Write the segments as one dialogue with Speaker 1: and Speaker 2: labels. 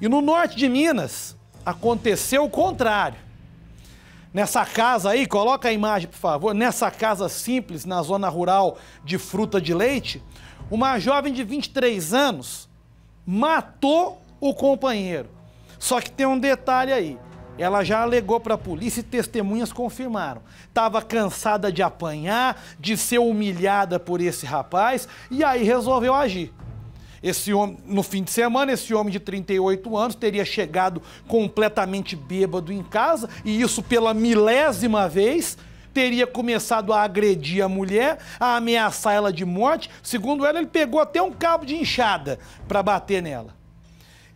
Speaker 1: E no norte de Minas aconteceu o contrário. Nessa casa aí, coloca a imagem, por favor. Nessa casa simples, na zona rural de Fruta de Leite, uma jovem de 23 anos matou o companheiro. Só que tem um detalhe aí. Ela já alegou para a polícia e testemunhas confirmaram. Estava cansada de apanhar, de ser humilhada por esse rapaz e aí resolveu agir. Esse homem, no fim de semana, esse homem de 38 anos teria chegado completamente bêbado em casa e isso pela milésima vez teria começado a agredir a mulher, a ameaçar ela de morte. Segundo ela, ele pegou até um cabo de enxada para bater nela.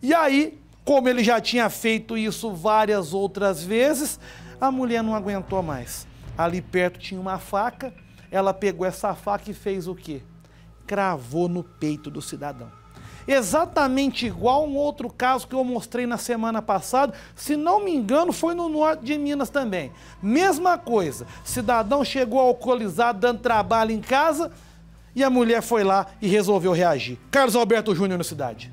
Speaker 1: E aí, como ele já tinha feito isso várias outras vezes, a mulher não aguentou mais. Ali perto tinha uma faca, ela pegou essa faca e fez o quê? Cravou no peito do cidadão exatamente igual um outro caso que eu mostrei na semana passada, se não me engano, foi no norte de Minas também. Mesma coisa, cidadão chegou alcoolizado dando trabalho em casa e a mulher foi lá e resolveu reagir. Carlos Alberto Júnior na cidade.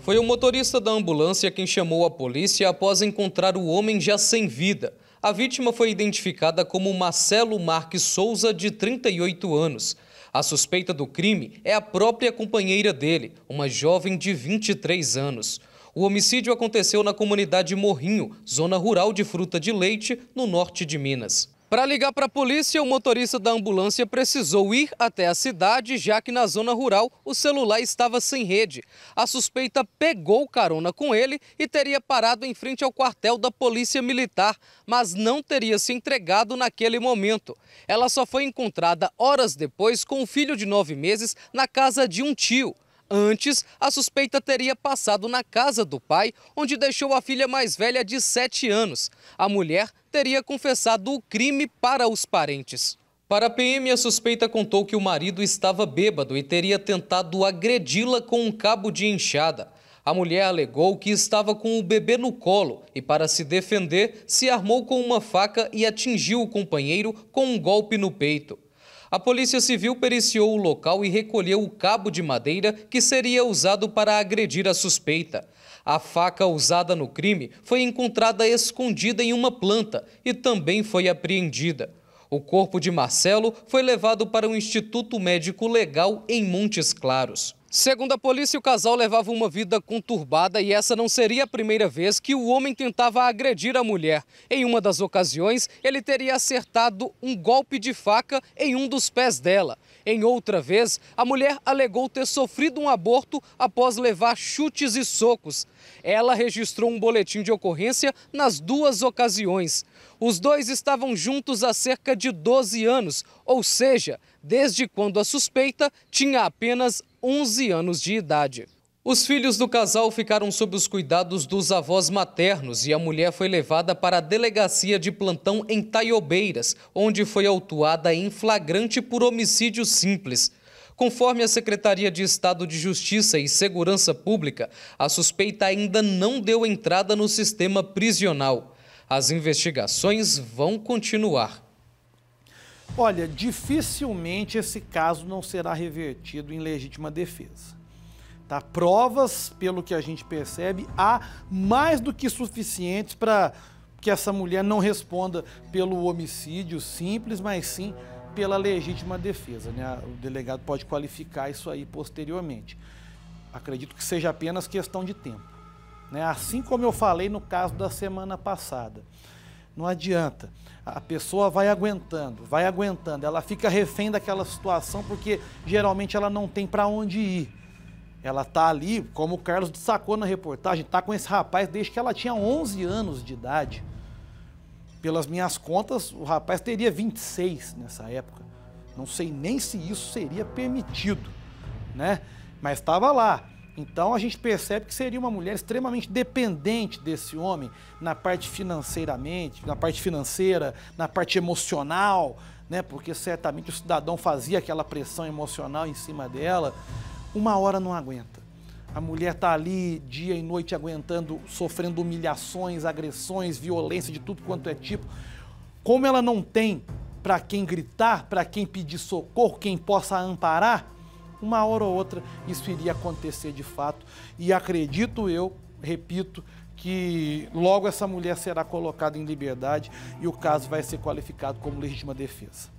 Speaker 2: Foi o motorista da ambulância quem chamou a polícia após encontrar o homem já sem vida. A vítima foi identificada como Marcelo Marques Souza, de 38 anos. A suspeita do crime é a própria companheira dele, uma jovem de 23 anos. O homicídio aconteceu na comunidade Morrinho, zona rural de Fruta de Leite, no norte de Minas. Para ligar para a polícia, o motorista da ambulância precisou ir até a cidade, já que na zona rural o celular estava sem rede. A suspeita pegou carona com ele e teria parado em frente ao quartel da Polícia Militar, mas não teria se entregado naquele momento. Ela só foi encontrada horas depois com o filho de nove meses na casa de um tio. Antes, a suspeita teria passado na casa do pai, onde deixou a filha mais velha de sete anos. A mulher teria confessado o crime para os parentes. Para a PM, a suspeita contou que o marido estava bêbado e teria tentado agredi-la com um cabo de enxada. A mulher alegou que estava com o bebê no colo e, para se defender, se armou com uma faca e atingiu o companheiro com um golpe no peito. A Polícia Civil periciou o local e recolheu o cabo de madeira que seria usado para agredir a suspeita. A faca usada no crime foi encontrada escondida em uma planta e também foi apreendida. O corpo de Marcelo foi levado para o um Instituto Médico Legal em Montes Claros. Segundo a polícia, o casal levava uma vida conturbada e essa não seria a primeira vez que o homem tentava agredir a mulher. Em uma das ocasiões, ele teria acertado um golpe de faca em um dos pés dela. Em outra vez, a mulher alegou ter sofrido um aborto após levar chutes e socos. Ela registrou um boletim de ocorrência nas duas ocasiões. Os dois estavam juntos há cerca de 12 anos, ou seja, desde quando a suspeita tinha apenas 11 anos de idade. Os filhos do casal ficaram sob os cuidados dos avós maternos e a mulher foi levada para a delegacia de plantão em Taiobeiras, onde foi autuada em flagrante por homicídio simples. Conforme a Secretaria de Estado de Justiça e Segurança Pública, a suspeita ainda não deu entrada no sistema prisional. As investigações vão
Speaker 1: continuar. Olha, dificilmente esse caso não será revertido em legítima defesa. Tá? Provas, pelo que a gente percebe, há mais do que suficientes para que essa mulher não responda pelo homicídio simples, mas sim pela legítima defesa. Né? O delegado pode qualificar isso aí posteriormente. Acredito que seja apenas questão de tempo. Né? Assim como eu falei no caso da semana passada. Não adianta. A pessoa vai aguentando, vai aguentando. Ela fica refém daquela situação porque geralmente ela não tem para onde ir. Ela tá ali, como o Carlos destacou na reportagem, tá com esse rapaz desde que ela tinha 11 anos de idade. Pelas minhas contas, o rapaz teria 26 nessa época. Não sei nem se isso seria permitido, né? Mas estava lá. Então a gente percebe que seria uma mulher extremamente dependente desse homem na parte financeiramente, na parte financeira, na parte emocional, né? Porque certamente o cidadão fazia aquela pressão emocional em cima dela. Uma hora não aguenta. A mulher está ali dia e noite aguentando, sofrendo humilhações, agressões, violência de tudo quanto é tipo. Como ela não tem para quem gritar, para quem pedir socorro, quem possa amparar, uma hora ou outra isso iria acontecer de fato. E acredito eu, repito, que logo essa mulher será colocada em liberdade e o caso vai ser qualificado como legítima defesa.